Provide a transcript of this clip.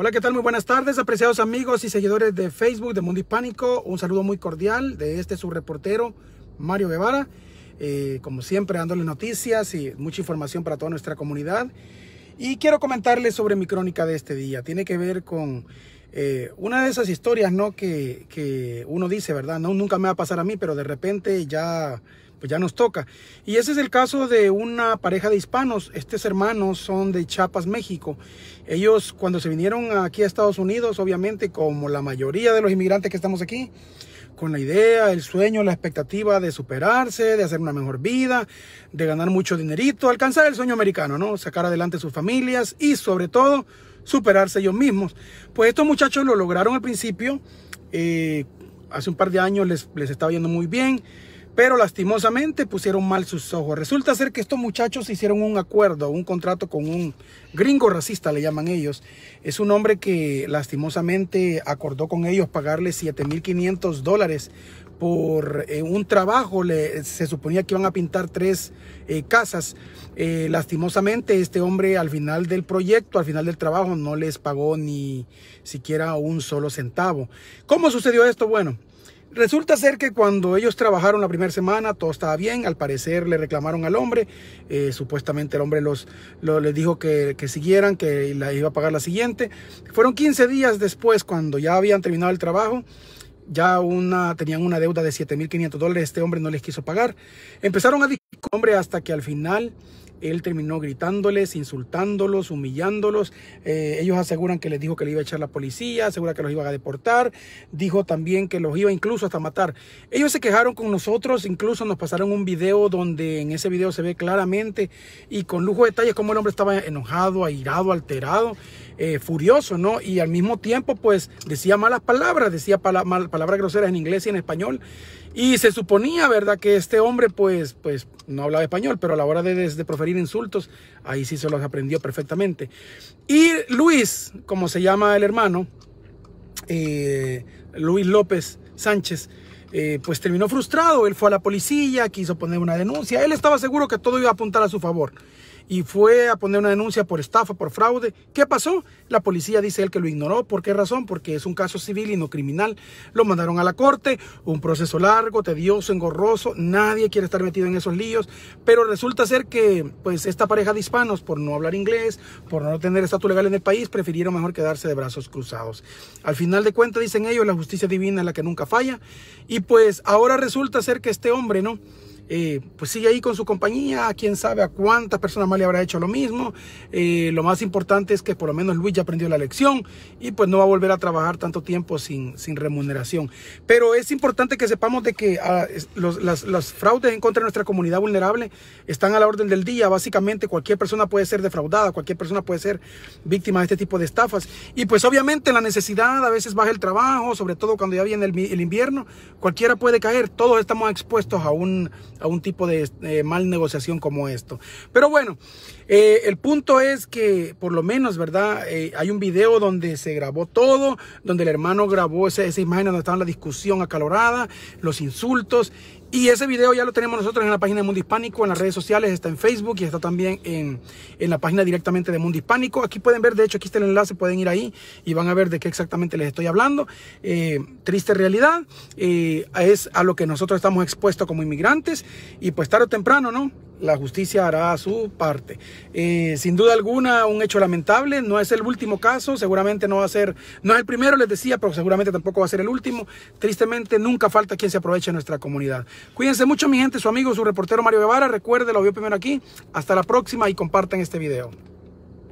Hola, ¿qué tal? Muy buenas tardes, apreciados amigos y seguidores de Facebook de Mundo Hispánico. Un saludo muy cordial de este subreportero Mario Guevara. Eh, como siempre, dándole noticias y mucha información para toda nuestra comunidad. Y quiero comentarles sobre mi crónica de este día. Tiene que ver con eh, una de esas historias, ¿no? Que, uno dice, ¿verdad? No, nunca me va a pasar a mí, pero de repente ya pues ya nos toca. Y ese es el caso de una pareja de hispanos. Estos hermanos son de Chiapas, México. Ellos cuando se vinieron aquí a Estados Unidos, obviamente como la mayoría de los inmigrantes que estamos aquí, con la idea, el sueño, la expectativa de superarse, de hacer una mejor vida, de ganar mucho dinerito, alcanzar el sueño americano, ¿no? Sacar adelante sus familias y sobre todo superarse ellos mismos. Pues estos muchachos lo lograron al principio. Eh, hace un par de años les, les estaba yendo muy bien pero lastimosamente pusieron mal sus ojos. Resulta ser que estos muchachos hicieron un acuerdo, un contrato con un gringo racista, le llaman ellos. Es un hombre que lastimosamente acordó con ellos pagarle 7.500 dólares por eh, un trabajo. se suponía que iban a pintar tres eh, casas. Eh, lastimosamente, este hombre al final del proyecto, al final del trabajo, no les pagó ni siquiera un solo centavo. ¿Cómo sucedió esto? Bueno, Resulta ser que cuando ellos trabajaron la primera semana, todo estaba bien. Al parecer le reclamaron al hombre. Eh, supuestamente el hombre los, les dijo que, que, siguieran, que la iba a pagar la siguiente. Fueron 15 días después, cuando ya habían terminado el trabajo. Ya una, tenían una deuda de 7.500 dólares. Este hombre no les quiso pagar. Empezaron a hombre, hasta que al final él terminó gritándoles, insultándolos, humillándolos. Eh, ellos aseguran que les dijo que le iba a echar la policía, asegura que los iba a deportar, dijo también que los iba incluso hasta matar. Ellos se quejaron con nosotros, incluso nos pasaron un video donde en ese video se ve claramente y con lujo de detalles cómo el hombre estaba enojado, airado, alterado, eh, furioso, ¿no? Y al mismo tiempo, pues decía malas palabras, decía palabras groseras en inglés y en español. Y se suponía, ¿verdad?, que este hombre, pues, pues no hablaba español, pero a la hora de, proferir insultos, ahí sí se los aprendió perfectamente. Y Luis, como se llama el hermano, eh, Luis López Sánchez, eh, pues terminó frustrado. Él fue a la policía, quiso poner una denuncia. Él estaba seguro que todo iba a apuntar a su favor y fue a poner una denuncia por estafa, por fraude. ¿Qué pasó? La policía dice él que lo ignoró. ¿Por qué razón? Porque es un caso civil y no criminal. Lo mandaron a la corte, un proceso largo, tedioso, engorroso. Nadie quiere estar metido en esos líos. Pero resulta ser que pues esta pareja de hispanos, por no hablar inglés, por no tener estatus legal en el país, prefirieron mejor quedarse de brazos cruzados. Al final de cuentas, dicen ellos, la justicia divina es la que nunca falla. Y pues ahora resulta ser que este hombre, ¿no? Eh, pues sigue ahí con su compañía, quién sabe a cuántas personas más le habrá hecho lo mismo. Eh, lo más importante es que por lo menos Luis ya aprendió la lección y pues no va a volver a trabajar tanto tiempo sin, sin remuneración. Pero es importante que sepamos de que ah, los, las, fraudes en contra de nuestra comunidad vulnerable están a la orden del día. Básicamente cualquier persona puede ser defraudada, cualquier persona puede ser víctima de este tipo de estafas. Y pues obviamente la necesidad a veces baja el trabajo, sobre todo cuando ya viene el invierno, cualquiera puede caer. Todos estamos expuestos a un a un tipo de eh, mal negociación como esto. Pero bueno, eh, el punto es que por lo menos, ¿verdad? Eh, hay un video donde se grabó todo, donde el hermano grabó esa, esa imagen donde estaba la discusión acalorada, los insultos y ese video ya lo tenemos nosotros en la página de Mundo Hispánico, en las redes sociales, está en Facebook y está también en, la página directamente de Mundo Hispánico. Aquí pueden ver, de hecho, aquí está el enlace, pueden ir ahí y van a ver de qué exactamente les estoy hablando. Eh, triste realidad, eh, es a lo que nosotros estamos expuestos como inmigrantes y pues tarde o temprano, ¿no? la justicia hará su parte. Eh, sin duda alguna, un hecho lamentable, no es el último caso, seguramente no va a ser, no es el primero, les decía, pero seguramente tampoco va a ser el último. Tristemente, nunca falta quien se aproveche en nuestra comunidad. Cuídense mucho, mi gente, su amigo, su reportero Mario Guevara, recuerde, lo vio primero aquí. Hasta la próxima y compartan este video.